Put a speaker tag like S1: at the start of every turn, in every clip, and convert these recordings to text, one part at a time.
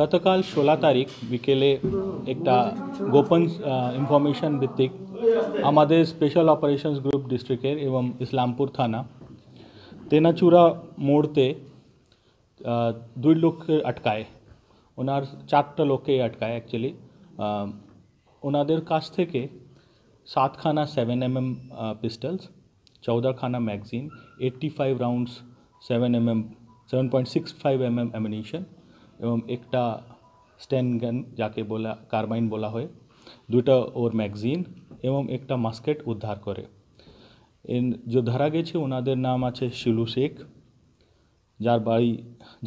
S1: গতকাল ষোলো তারিখ বিকেলে একটা গোপন ইনফরমেশন ভিত্তিক আমাদের স্পেশাল অপারেশনস গ্রুপ ডিস্ট্রিক্টের এবং ইসলামপুর থানা তেনাচুরা মোড়তে দুই লোককে আটকায় ওনার চারটা লোককে আটকায় অ্যাকচুয়ালি ওনাদের কাছ থেকে সাতখানা সেভেন এম এম পিস্টলস চৌদাখানা magazine eighty five rounds seven M M seven point six five M M ammunition एवं एकटा स्टैन गन যাকে বলা কার্বাইন বলা হয় দুটো ওর ম্যাগাজিন এবং একটা মাস্কেট উদ্ধার করে এন যে ধরা গেছে ওনাদের নাম আছে শিলু শেখ যার বাড়ি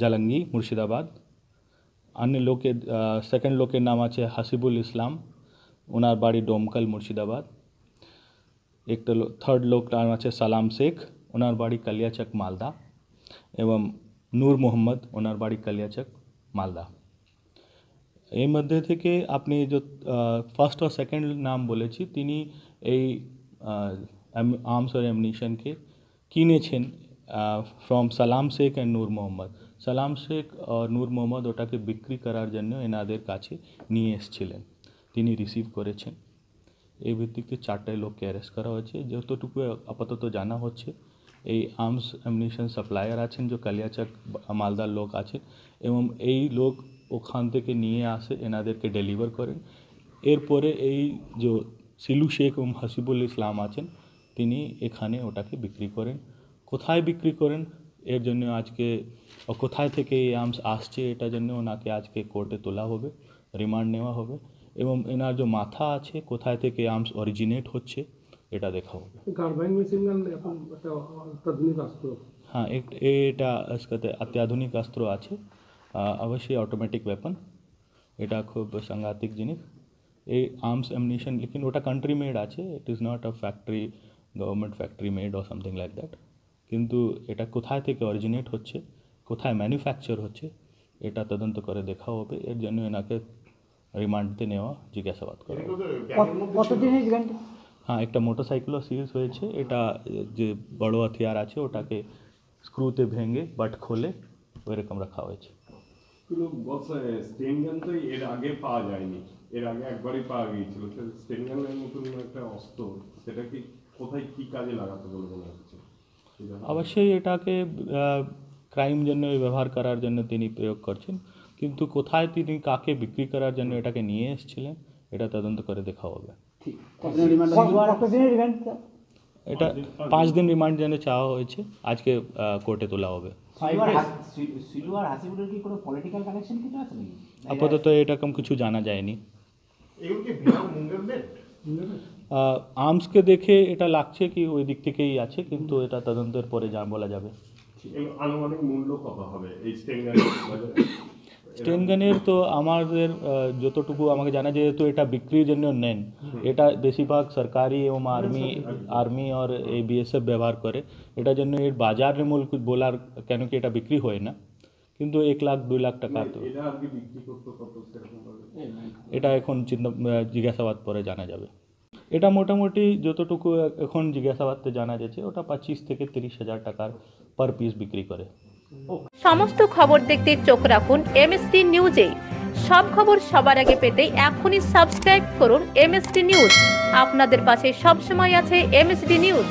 S1: জালাঙ্গি মুর্শিদাবাদ অন্য লোকের সেকেন্ড লোকের নাম আছে হাসিবুল ইসলাম ওনার বাড়ি ডোমকাল মুর্শিদাবাদ একটা থার্ড লোক নাম আছে সালাম শেখ ওনার বাড়ি কালিয়াচক মালদা এবং নূর মোহাম্মদ ওনার বাড়ি কালিয়াচক মালদা এর মধ্যে থেকে আপনি যে ফার্স্ট আর সেকেন্ড নাম বলেছি তিনি এই আর্মস আর অ্যামনিশনকে কিনেছেন ফ্রম সালাম শেখ অ্যান্ড নূর মোহাম্মদ সালাম শেখ আর নূর মোহাম্মদ ওটাকে বিক্রি করার জন্য এনাদের কাছে নিয়ে এসেছিলেন তিনি রিসিভ করেছেন এই ভিত্তিতে চারটায় লোককে অ্যারেস্ট করা হয়েছে যতটুকু আপাতত জানা হচ্ছে এই আর্মস অ্যামিনিশন সাপ্লায়ার আছেন যে কালিয়াচক মালদার লোক আছেন এবং এই লোক ওখান থেকে নিয়ে আসে এনাদেরকে ডেলিভার করেন এরপরে এই যে সিলু শেখ এবং হাসিবুল ইসলাম আছেন তিনি এখানে ওটাকে বিক্রি করেন কোথায় বিক্রি করেন এর জন্য আজকে কোথায় থেকে এই আর্মস আসছে এটার জন্য ওনাকে আজকে কোর্টে তোলা হবে রিমান্ড নেওয়া হবে এবং এনার যে মাথা আছে কোথায় থেকে আর্মস অরিজিনেট হচ্ছে এটা দেখো গডব্যাং মে সিঙ্গাল এটা আধুনিক অস্ত্র হ্যাঁ এটা আজকে অত্যাধুনিক অস্ত্র আছে अवश्य অটোমেটিক ওয়েপন এটা খুব সংঘাতিক জিনিস এই আর্মস অ্যামিনেশন কিন্তু ওটা কান্ট্রি মেড আছে it is not a factory government factory made or something like that কিন্তু এটা কোথা থেকে অরিজিনেট হচ্ছে কোথায় ম্যানুফ্যাকচার হচ্ছে এটা তদন্ত করে দেখাও হবে এর জন্য নাকি রিমান্ডতে নেওয়া জিগ্যাসবাত করব কতদিনেই গ্যারান্টি হ্যাঁ একটা মোটরসাইকেলও সিজ হয়েছে এটা যে বড় হাতিয়ার আছে ওটাকে স্ক্রুতে ভেঙে বাট খোলে রকম রাখা হয়েছে কিন্তু তো এর আগে পাওয়া যায়নি এর আগে একবারই পাওয়া গিয়েছিল স্টেন মতন একটা অস্ত্র সেটা কি কোথায় কি কাজে লাগাতে বলে মনে হচ্ছে অবশ্যই এটাকে ক্রাইম জন্য ব্যবহার করার জন্য তিনি প্রয়োগ করছেন কিন্তু কোথায় তিনি কাকে বিক্রি করার জন্য এটাকে নিয়ে এসেছিলেন এটা তদন্ত করে দেখা হবে এটা পাঁচ দিন রিমান্ড জন্য চাওয়া হয়েছে আজকে কোর্টে তোলা হবে আপাতত এরকম কিছু জানা যায়নি আর্মসকে দেখে এটা লাগছে কি ওই দিক থেকেই আছে কিন্তু এটা তদন্তের পরে যা বলা যাবে আনুমানিক মূল্য কত হবে এই স্টেন তো আমাদের যতটুকু আমাকে জানা যায় তো এটা বিক্রির জন্য নেন এটা বেশিরভাগ সরকারি এবং আর্মি হ্যাঁ, আর্মি আর এই বিএসএফ ব্যবহার করে এটার জন্য এর বাজার মূল বলার কেন কি এটা বিক্রি হয় না কিন্তু এক লাখ দুই লাখ টাকা মানে তো এটা এখন চিন্তা জিজ্ঞাসাবাদ পরে জানা যাবে এটা মোটামুটি যতটুকু এখন জিজ্ঞাসাবাদতে জানা যাচ্ছে ওটা পঁচিশ থেকে তিরিশ হাজার টাকার পার পিস বিক্রি করে সমস্ত খবর দেখতে চোখ রাখুন এমএসটি নিউজে সব খবর সবার আগে পেতে এখনই সাবস্ক্রাইব করুন এমএসটি নিউজ আপনাদের পাশে সবসময় আছে এমএসটি নিউজ